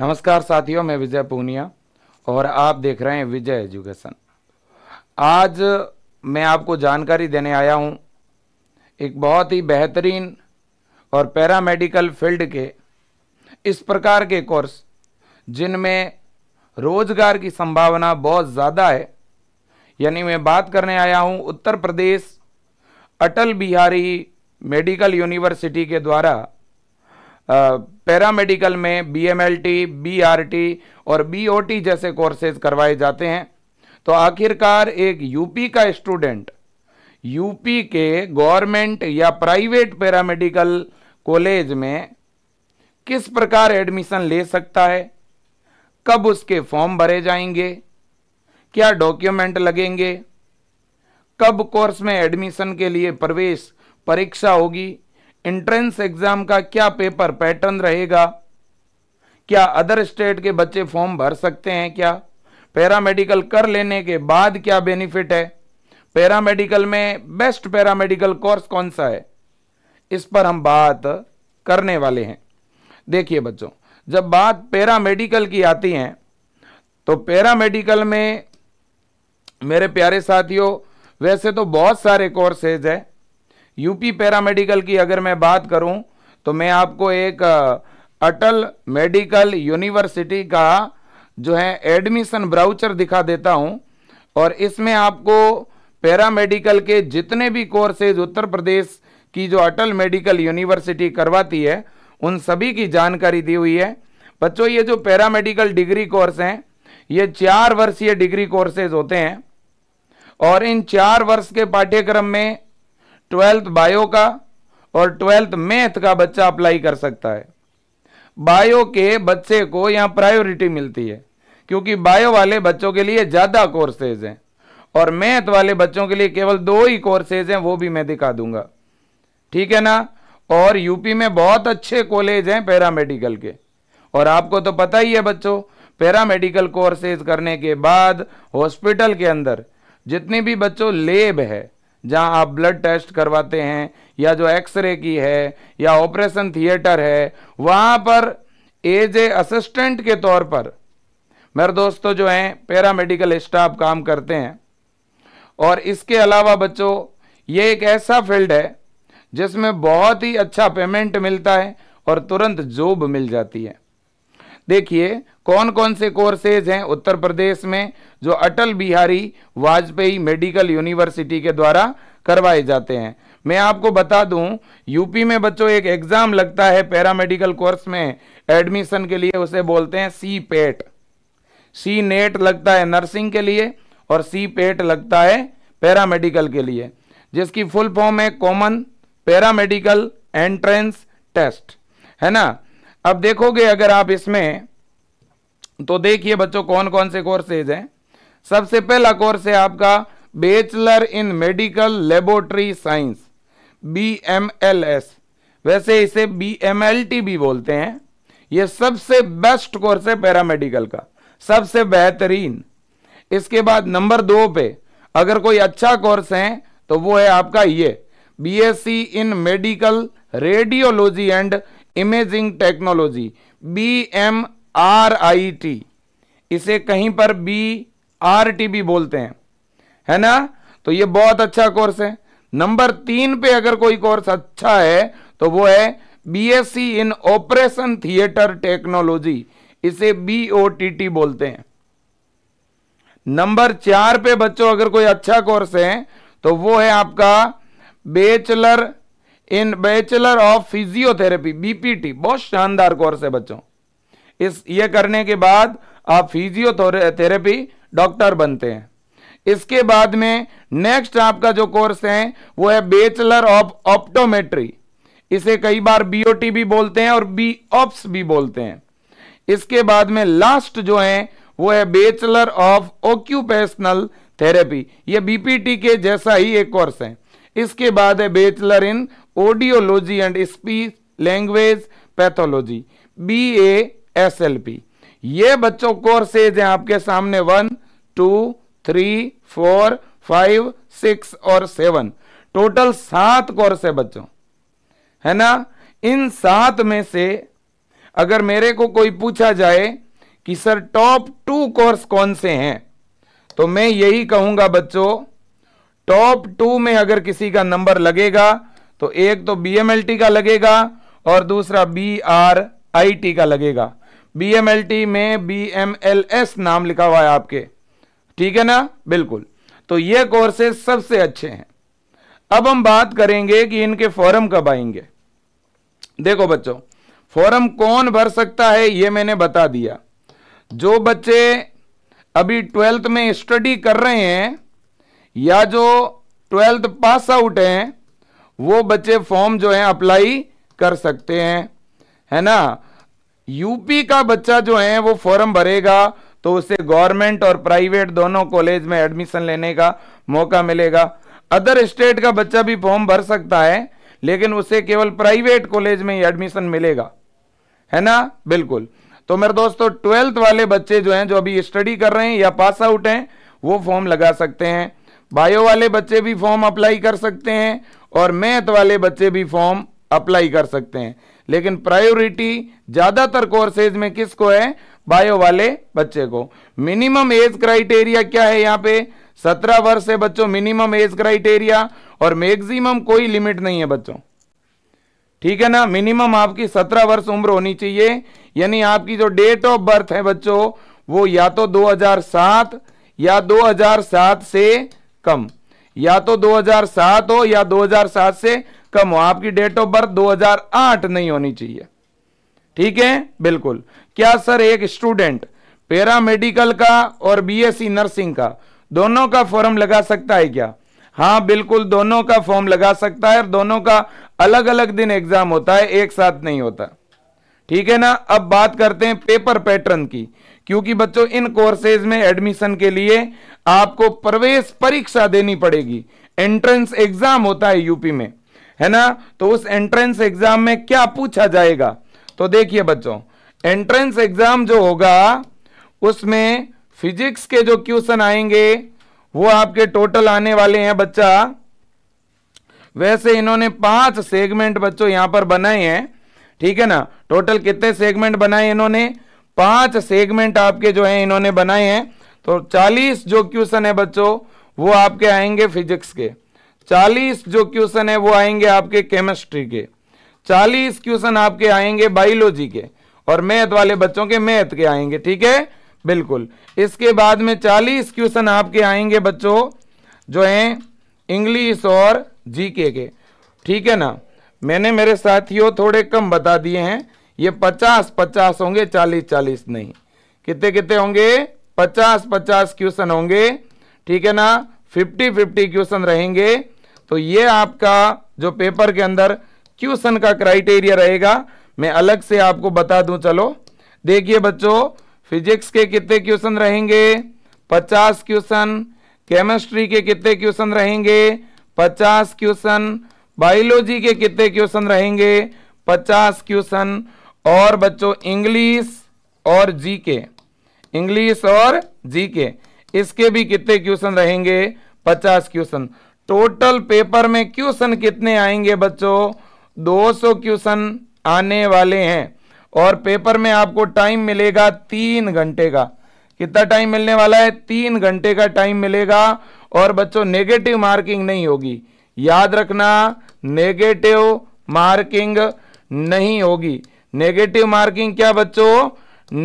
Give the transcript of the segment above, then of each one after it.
नमस्कार साथियों मैं विजय पूनिया और आप देख रहे हैं विजय एजुकेशन आज मैं आपको जानकारी देने आया हूं एक बहुत ही बेहतरीन और पैरामेडिकल फील्ड के इस प्रकार के कोर्स जिनमें रोजगार की संभावना बहुत ज़्यादा है यानी मैं बात करने आया हूं उत्तर प्रदेश अटल बिहारी मेडिकल यूनिवर्सिटी के द्वारा पैरामेडिकल में बीएमएलटी, बीआरटी और बीओटी जैसे कोर्सेज करवाए जाते हैं तो आखिरकार एक यूपी का स्टूडेंट यूपी के गवर्नमेंट या प्राइवेट पैरामेडिकल कॉलेज में किस प्रकार एडमिशन ले सकता है कब उसके फॉर्म भरे जाएंगे क्या डॉक्यूमेंट लगेंगे कब कोर्स में एडमिशन के लिए प्रवेश परीक्षा होगी एंट्रेंस एग्जाम का क्या पेपर पैटर्न रहेगा क्या अदर स्टेट के बच्चे फॉर्म भर सकते हैं क्या पैरामेडिकल कर लेने के बाद क्या बेनिफिट है पैरामेडिकल में बेस्ट पैरामेडिकल कोर्स कौन सा है इस पर हम बात करने वाले हैं देखिए बच्चों जब बात पैरामेडिकल की आती है तो पैरामेडिकल में मेरे प्यारे साथियों वैसे तो बहुत सारे कोर्सेज हैं यूपी पैरामेडिकल की अगर मैं बात करूं तो मैं आपको एक अटल मेडिकल यूनिवर्सिटी का जो है एडमिशन ब्राउचर दिखा देता हूं और इसमें आपको पैरामेडिकल के जितने भी कोर्सेज उत्तर प्रदेश की जो अटल मेडिकल यूनिवर्सिटी करवाती है उन सभी की जानकारी दी हुई है बच्चों ये जो पैरामेडिकल डिग्री कोर्स हैं ये चार वर्षीय डिग्री कोर्सेज होते हैं और इन चार वर्ष के पाठ्यक्रम में ट्वेल्थ बायो का और ट्वेल्थ मैथ का बच्चा अप्लाई कर सकता है बायो के बच्चे को यहाँ प्रायोरिटी मिलती है क्योंकि बायो वाले बच्चों के लिए ज़्यादा कोर्सेज हैं और मैथ वाले बच्चों के लिए केवल दो ही कोर्सेज हैं वो भी मैं दिखा दूंगा ठीक है ना और यूपी में बहुत अच्छे कॉलेज हैं पैरामेडिकल के और आपको तो पता ही है बच्चों पैरामेडिकल कोर्सेज करने के बाद हॉस्पिटल के अंदर जितने भी बच्चों लेब है जहां आप ब्लड टेस्ट करवाते हैं या जो एक्सरे की है या ऑपरेशन थिएटर है वहां पर एज ए असिस्टेंट के तौर पर मेरे दोस्तों जो हैं पैरामेडिकल स्टाफ काम करते हैं और इसके अलावा बच्चों ये एक ऐसा फील्ड है जिसमें बहुत ही अच्छा पेमेंट मिलता है और तुरंत जॉब मिल जाती है देखिए कौन कौन से कोर्सेज हैं उत्तर प्रदेश में जो अटल बिहारी वाजपेयी मेडिकल यूनिवर्सिटी के द्वारा करवाए जाते हैं मैं आपको बता दूं यूपी में बच्चों एक एग्ज़ाम लगता है पैरामेडिकल कोर्स में एडमिशन के लिए उसे बोलते हैं सी पेट सी नेट लगता है नर्सिंग के लिए और सी पेट लगता है पैरामेडिकल के लिए जिसकी फुल फॉर्म है कॉमन पैरामेडिकल एंट्रेंस टेस्ट है ना अब देखोगे अगर आप इसमें तो देखिए बच्चों कौन कौन से कोर्सेज हैं सबसे पहला कोर्स है आपका bachelor in medical laboratory science B M L S वैसे इसे बी एम एल टी भी बोलते हैं यह सबसे बेस्ट कोर्स है पैरामेडिकल का सबसे बेहतरीन इसके बाद नंबर दो पे अगर कोई अच्छा कोर्स है तो वो है आपका ये C in medical radiology and imaging technology B M R I T इसे कहीं पर बी आर टी भी बोलते हैं है ना तो ये बहुत अच्छा कोर्स है नंबर तीन पे अगर कोई कोर्स अच्छा है तो वो है B S C in operation theatre technology इसे बी ओ टी टी बोलते हैं नंबर चार पे बच्चों अगर कोई अच्छा कोर्स है तो वो है आपका bachelor in bachelor of physiotherapy BPT बहुत शानदार कोर्स है बच्चों इस ये करने के बाद आप फिजियोथेरेपी डॉक्टर बनते हैं इसके बाद में नेक्स्ट आपका जो कोर्स है वो है बैचलर ऑफ ऑप्टोमेट्री इसे कई बार बीओटी भी बोलते हैं और बी ऑप्स भी बोलते हैं इसके बाद में लास्ट जो है वो है बैचलर ऑफ ऑक्यूपेशनल थेरेपी ये बीपीटी के जैसा ही एक कोर्स है इसके बाद है bachelor in audiology and speech language pathology B A S L P ये बच्चों कोर्सेज हैं आपके सामने one two three four five six और सेवन टोटल सात कोर्स है बच्चों है ना इन सात में से अगर मेरे को कोई पूछा जाए कि सर टॉप टू कोर्स कौन से हैं तो मैं यही कहूंगा बच्चों टॉप टू में अगर किसी का नंबर लगेगा तो एक तो बी का लगेगा और दूसरा बी आर आई टी का लगेगा बी में बी एम एल एस नाम लिखा हुआ है आपके ठीक है ना बिल्कुल तो ये कोर्सेज सबसे अच्छे हैं अब हम बात करेंगे कि इनके फॉर्म कब आएंगे देखो बच्चों फॉर्म कौन भर सकता है ये मैंने बता दिया जो बच्चे अभी ट्वेल्थ में स्टडी कर रहे हैं या जो ट्वेल्थ पास आउट हैं वो बच्चे फॉर्म जो है अप्लाई कर सकते हैं है ना यूपी का बच्चा जो है वो फॉर्म भरेगा तो उसे गवर्नमेंट और प्राइवेट दोनों कॉलेज में एडमिशन लेने का मौका मिलेगा अदर स्टेट का बच्चा भी फॉर्म भर सकता है लेकिन उसे केवल प्राइवेट कॉलेज में ही एडमिशन मिलेगा है ना बिल्कुल तो मेरे दोस्तों ट्वेल्थ वाले बच्चे जो हैं जो अभी स्टडी कर रहे हैं या पास आउट हैं वो फॉर्म लगा सकते हैं बायो वाले बच्चे भी फॉर्म अप्लाई कर सकते हैं और मैथ वाले बच्चे भी फॉर्म अप्लाई कर सकते हैं लेकिन प्रायोरिटी ज़्यादातर कोर्सेज में किसको है बायो वाले बच्चे को मिनिमम एज क्राइटेरिया क्या है यहाँ पे सत्रह वर्ष है बच्चों मिनिमम एज क्राइटेरिया और मैक्सिमम कोई लिमिट नहीं है बच्चों ठीक है ना मिनिमम आपकी सत्रह वर्ष उम्र होनी चाहिए यानी आपकी जो डेट ऑफ बर्थ है बच्चों वो या तो 2007 या 2007 से कम या तो 2007 हो या 2007 से कम हो आपकी डेट ऑफ बर्थ 2008 नहीं होनी चाहिए ठीक है बिल्कुल क्या सर एक स्टूडेंट पैरा मेडिकल का और बीएससी नर्सिंग का दोनों का फॉर्म लगा सकता है क्या हाँ बिल्कुल दोनों का फॉर्म लगा सकता है और दोनों का अलग अलग दिन एग्जाम होता है एक साथ नहीं होता ठीक है ना अब बात करते हैं पेपर पैटर्न की क्योंकि बच्चों इन कोर्सेज में एडमिशन के लिए आपको प्रवेश परीक्षा देनी पड़ेगी एंट्रेंस एग्जाम होता है यूपी में है ना तो उस एंट्रेंस एग्जाम में क्या पूछा जाएगा तो देखिए बच्चों एंट्रेंस एग्जाम जो होगा उसमें फिजिक्स के जो क्वेश्चन आएंगे वो आपके टोटल आने वाले हैं बच्चा वैसे इन्होंने पांच सेगमेंट बच्चों यहां पर बनाए हैं ठीक है ना टोटल कितने सेगमेंट बनाए इन्होंने पांच सेगमेंट आपके जो है इन्होंने बनाए हैं तो 40 जो क्वेश्चन है बच्चों वो आपके आएंगे फिजिक्स के 40 जो क्वेश्चन है वो आएंगे आपके केमिस्ट्री के 40 क्वेश्चन आपके आएंगे बायोलॉजी के और मैथ वाले बच्चों के मैथ के आएंगे ठीक है बिल्कुल इसके बाद में चालीस क्वेश्चन आपके आएंगे बच्चों जो हैं इंग्लिश और जीके के ठीक है ना मैंने मेरे साथियों थोड़े कम बता दिए हैं ये पचास पचास होंगे चालीस चालीस नहीं कितने कितने होंगे पचास पचास क्वेश्चन होंगे ठीक है ना फिफ्टी फिफ्टी क्वेश्चन रहेंगे तो ये आपका जो पेपर के अंदर क्वेश्चन का क्राइटेरिया रहेगा मैं अलग से आपको बता दूं चलो देखिए बच्चों फिजिक्स के कितने क्वेश्चन रहेंगे पचास क्वेश्चन केमिस्ट्री के कितने क्वेश्चन रहेंगे पचास क्वेश्चन बायोलॉजी के कितने क्वेश्चन रहेंगे पचास क्वेश्चन और बच्चों इंग्लिश और जी के इंग्लिश और जी के इसके भी कितने क्वेश्चन रहेंगे पचास क्वेश्चन टोटल पेपर में क्वेश्चन कितने आएंगे बच्चों 200 क्वेश्चन आने वाले हैं और पेपर में आपको टाइम मिलेगा तीन घंटे का कितना टाइम मिलने वाला है तीन घंटे का टाइम मिलेगा और बच्चों नेगेटिव मार्किंग नहीं होगी याद रखना नेगेटिव मार्किंग नहीं होगी नेगेटिव मार्किंग क्या बच्चों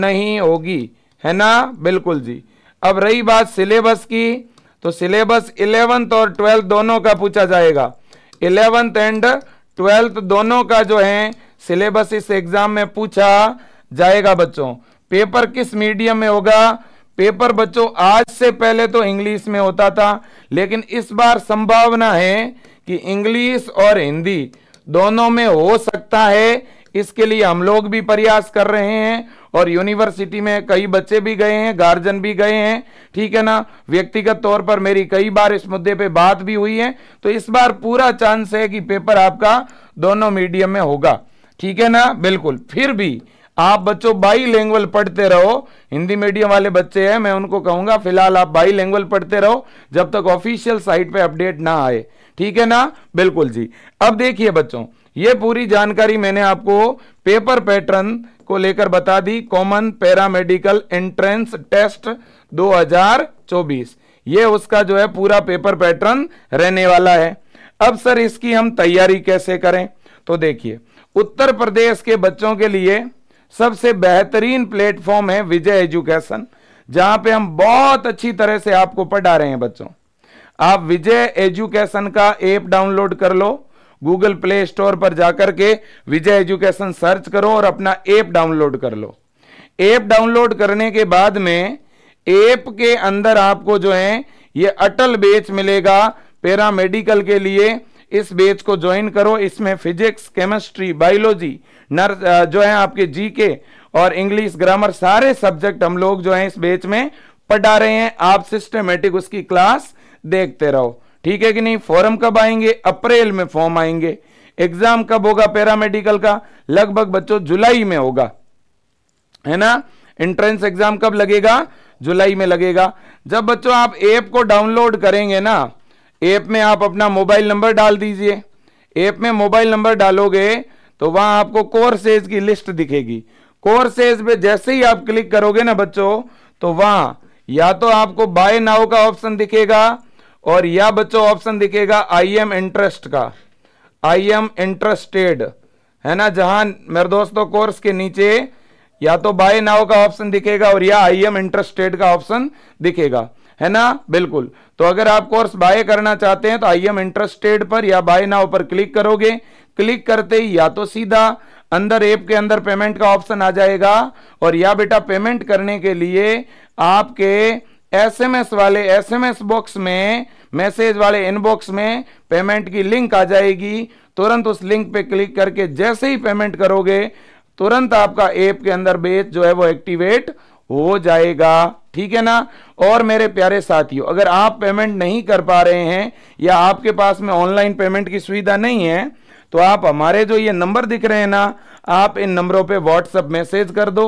नहीं होगी है ना बिल्कुल जी अब रही बात सिलेबस की तो सिलेबस इलेवंथ और ट्वेल्थ दोनों का पूछा जाएगा इलेवंथ एंड ट्वेल्थ दोनों का जो है सिलेबस इस एग्जाम में पूछा जाएगा बच्चों पेपर किस मीडियम में होगा पेपर बच्चों आज से पहले तो इंग्लिश में होता था लेकिन इस बार संभावना है कि इंग्लिश और हिंदी दोनों में हो सकता है इसके लिए हम लोग भी प्रयास कर रहे हैं और यूनिवर्सिटी में कई बच्चे भी गए हैं गार्जियन भी गए हैं ठीक है ना व्यक्तिगत तौर पर मेरी कई बार इस मुद्दे पे बात भी हुई है तो इस बार पूरा चांस है कि पेपर आपका दोनों मीडियम में होगा ठीक है ना बिल्कुल फिर भी आप बच्चों बाई लैंग्वेज पढ़ते रहो हिंदी मीडियम वाले बच्चे हैं मैं उनको कहूंगा फिलहाल आप बाई लैंग्वेज पढ़ते रहो जब तक ऑफिशियल साइट पे अपडेट ना आए ठीक है ना बिल्कुल जी अब देखिए बच्चों ये पूरी जानकारी मैंने आपको पेपर पैटर्न को लेकर बता दी कॉमन पैरामेडिकल एंट्रेंस टेस्ट 2024 ये उसका जो है पूरा पेपर पैटर्न रहने वाला है अब सर इसकी हम तैयारी कैसे करें तो देखिए उत्तर प्रदेश के बच्चों के लिए सबसे बेहतरीन प्लेटफॉर्म है विजय एजुकेशन जहां पे हम बहुत अच्छी तरह से आपको पढ़ा रहे हैं बच्चों आप विजय एजुकेशन का एप डाउनलोड कर लो गूगल प्ले स्टोर पर जाकर के विजय एजुकेशन सर्च करो और अपना ऐप डाउनलोड कर लो ऐप डाउनलोड करने के बाद में ऐप के अंदर आपको जो है ये अटल बेच मिलेगा पैरामेडिकल के लिए इस बेच को ज्वाइन करो इसमें फिजिक्स केमिस्ट्री बायोलॉजी नर जो है आपके जीके और इंग्लिश ग्रामर सारे सब्जेक्ट हम लोग जो है इस बेच में पढ़ा रहे हैं आप सिस्टमेटिक उसकी क्लास देखते रहो ठीक है कि नहीं फॉर्म कब आएंगे अप्रैल में फॉर्म आएंगे एग्जाम कब होगा पैरामेडिकल का लगभग बच्चों जुलाई में होगा है ना एंट्रेंस एग्जाम कब लगेगा जुलाई में लगेगा जब बच्चों आप ऐप को डाउनलोड करेंगे ना ऐप में आप अपना मोबाइल नंबर डाल दीजिए ऐप में मोबाइल नंबर डालोगे तो वहां आपको कोर्सेज की लिस्ट दिखेगी कोर्सेज पे जैसे ही आप क्लिक करोगे ना बच्चों तो वहां या तो आपको बाय नाउ का ऑप्शन दिखेगा और यह बच्चों ऑप्शन दिखेगा आई एम इंटरेस्ट का आई एम इंटरेस्टेड है ना जहां मेरे दोस्तों कोर्स के नीचे या तो बाय नाउ का ऑप्शन दिखेगा और या आई एम इंटरेस्टेड का ऑप्शन दिखेगा है ना बिल्कुल तो अगर आप कोर्स बाय करना चाहते हैं तो आई एम इंटरेस्टेड पर या बाय नाउ पर क्लिक करोगे क्लिक करते ही या तो सीधा अंदर ऐप के अंदर पेमेंट का ऑप्शन आ जाएगा और या बेटा पेमेंट करने के लिए आपके एसएमएस वाले एसएमएस बॉक्स में मैसेज वाले इनबॉक्स में पेमेंट की लिंक आ जाएगी तुरंत उस लिंक पे क्लिक करके जैसे ही पेमेंट करोगे तुरंत आपका ऐप के अंदर बेच जो है वो एक्टिवेट हो जाएगा ठीक है ना और मेरे प्यारे साथियों अगर आप पेमेंट नहीं कर पा रहे हैं या आपके पास में ऑनलाइन पेमेंट की सुविधा नहीं है तो आप हमारे जो ये नंबर दिख रहे हैं ना आप इन नंबरों पे व्हाट्सअप मैसेज कर दो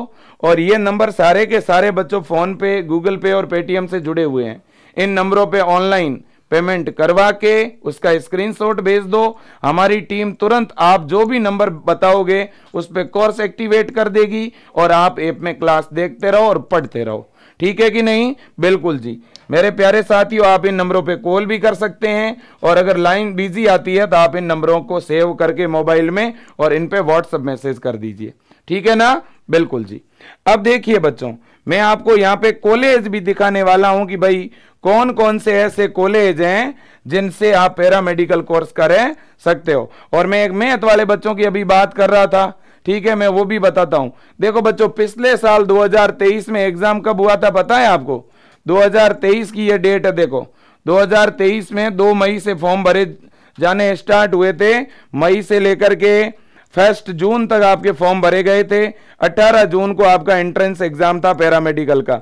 और ये नंबर सारे के सारे बच्चों फ़ोन पे गूगल पे और पेटीएम से जुड़े हुए हैं इन नंबरों पे ऑनलाइन पेमेंट करवा के उसका स्क्रीनशॉट भेज दो हमारी टीम तुरंत आप जो भी नंबर बताओगे उस पर कोर्स एक्टिवेट कर देगी और आप ऐप में क्लास देखते रहो और पढ़ते रहो ठीक है कि नहीं बिल्कुल जी मेरे प्यारे साथियों आप इन नंबरों पे कॉल भी कर सकते हैं और अगर लाइन बिजी आती है तो आप इन नंबरों को सेव करके मोबाइल में और इन पे व्हाट्सअप मैसेज कर दीजिए ठीक है ना बिल्कुल जी अब देखिए बच्चों मैं आपको यहाँ पे कॉलेज भी दिखाने वाला हूँ कि भाई कौन कौन से ऐसे कॉलेज हैं जिनसे आप पैरा मेडिकल कोर्स कर सकते हो और मैं एक मैथ वाले बच्चों की अभी बात कर रहा था ठीक है मैं वो भी बताता हूँ देखो बच्चों पिछले साल 2023 में एग्जाम कब हुआ था पता है आपको 2023 की ये डेट है देखो 2023 में दो मई से फॉर्म भरे जाने स्टार्ट हुए थे मई से लेकर के फर्स्ट जून तक आपके फॉर्म भरे गए थे 18 जून को आपका एंट्रेंस एग्जाम था पैरामेडिकल का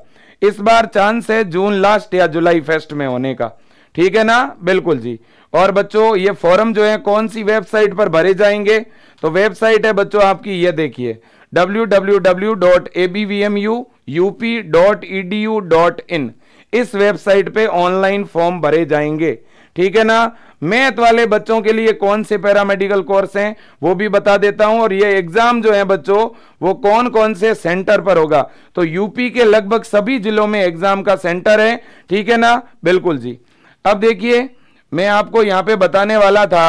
इस बार चांस है जून लास्ट या जुलाई फर्स्ट में होने का ठीक है ना बिल्कुल जी और बच्चों ये फॉर्म जो है कौन सी वेबसाइट पर भरे जाएंगे तो वेबसाइट है बच्चों आपकी ये देखिए डब्ल्यू इस वेबसाइट पे ऑनलाइन फॉर्म भरे जाएंगे ठीक है ना मैथ वाले बच्चों के लिए कौन से पैरामेडिकल कोर्स हैं वो भी बता देता हूं और ये एग्जाम जो है बच्चों वो कौन कौन से सेंटर पर होगा तो यूपी के लगभग सभी जिलों में एग्जाम का सेंटर है ठीक है ना बिल्कुल जी अब देखिए मैं आपको यहां पे बताने वाला था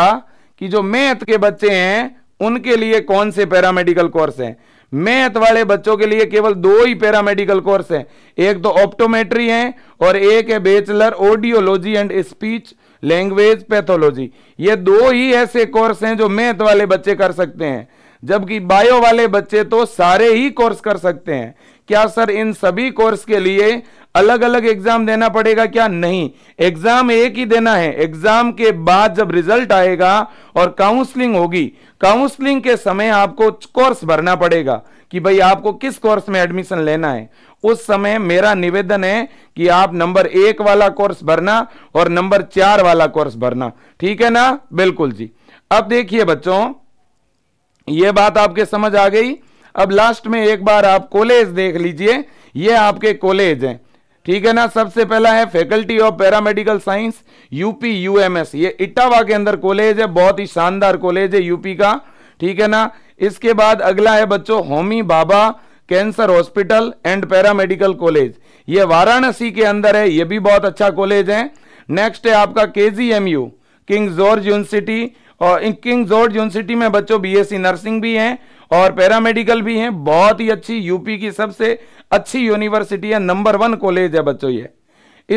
कि जो मैथ के बच्चे हैं उनके लिए कौन से पैरामेडिकल कोर्स हैं मैथ वाले बच्चों के लिए केवल दो ही पैरामेडिकल कोर्स हैं एक तो ऑप्टोमेट्री है और एक है bachelor audiology and speech language pathology ये दो ही ऐसे कोर्स हैं जो मैथ वाले बच्चे कर सकते हैं जबकि बायो वाले बच्चे तो सारे ही कोर्स कर सकते हैं क्या सर इन सभी कोर्स के लिए अलग अलग एग्जाम देना पड़ेगा क्या नहीं एग्जाम एक ही देना है एग्जाम के बाद जब रिजल्ट आएगा और काउंसलिंग होगी काउंसलिंग के समय आपको कोर्स भरना पड़ेगा कि भाई आपको किस कोर्स में एडमिशन लेना है उस समय मेरा निवेदन है कि आप नंबर एक वाला कोर्स भरना और नंबर चार वाला कोर्स भरना ठीक है ना बिल्कुल जी अब देखिए बच्चों ये बात आपके समझ आ गई अब लास्ट में एक बार आप कॉलेज देख लीजिए ये आपके कॉलेज हैं ठीक है ना सबसे पहला है faculty of paramedical science UP UMS ये इटावा के अंदर कॉलेज है बहुत ही शानदार कॉलेज है यूपी का ठीक है ना इसके बाद अगला है बच्चों Homi Bhabha cancer hospital and paramedical college ये वाराणसी के अंदर है ये भी बहुत अच्छा कॉलेज है नेक्स्ट है आपका के किंग जॉर्ज यूनिवर्सिटी और किंग जॉर्ज यूनिवर्सिटी में बच्चों बी नर्सिंग भी है और पैरामेडिकल भी हैं बहुत ही अच्छी यूपी की सबसे अच्छी यूनिवर्सिटी है नंबर वन कॉलेज है बच्चों ये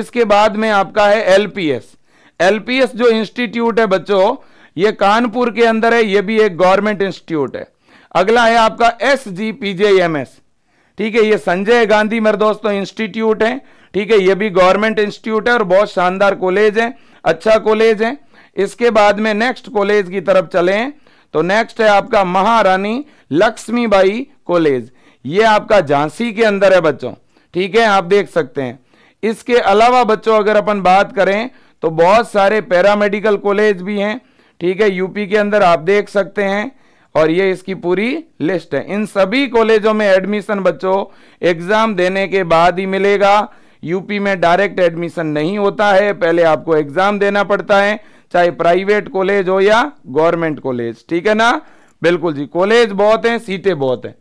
इसके बाद में आपका है एलपीएस एलपीएस जो इंस्टीट्यूट है बच्चों ये कानपुर के अंदर है ये भी एक गवर्नमेंट इंस्टीट्यूट है अगला है आपका S G P J M S ठीक है ये संजय गांधी मेरे दोस्तों इंस्टीट्यूट है ठीक है ये भी गवर्नमेंट इंस्टीट्यूट है और बहुत शानदार कॉलेज है अच्छा कॉलेज है इसके बाद में नेक्स्ट कॉलेज की तरफ चले हैं तो नेक्स्ट है आपका महारानी लक्ष्मीबाई कॉलेज ये आपका झांसी के अंदर है बच्चों ठीक है आप देख सकते हैं इसके अलावा बच्चों अगर अपन बात करें तो बहुत सारे पैरामेडिकल कॉलेज भी हैं ठीक है यूपी के अंदर आप देख सकते हैं और ये इसकी पूरी लिस्ट है इन सभी कॉलेजों में एडमिशन बच्चों एग्जाम देने के बाद ही मिलेगा यूपी में डायरेक्ट एडमिशन नहीं होता है पहले आपको एग्ज़ाम देना पड़ता है चाहे प्राइवेट कॉलेज हो या गवर्नमेंट कॉलेज ठीक है ना बिल्कुल जी कॉलेज बहुत हैं सीटें बहुत हैं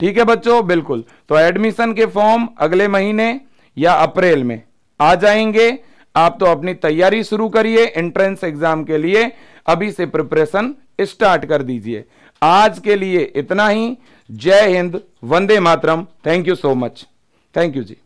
ठीक है बच्चों बिल्कुल तो एडमिशन के फॉर्म अगले महीने या अप्रैल में आ जाएंगे आप तो अपनी तैयारी शुरू करिए एंट्रेंस एग्जाम के लिए अभी से प्रिपरेशन स्टार्ट कर दीजिए आज के लिए इतना ही जय हिंद वंदे मातरम thank you so much thank you ji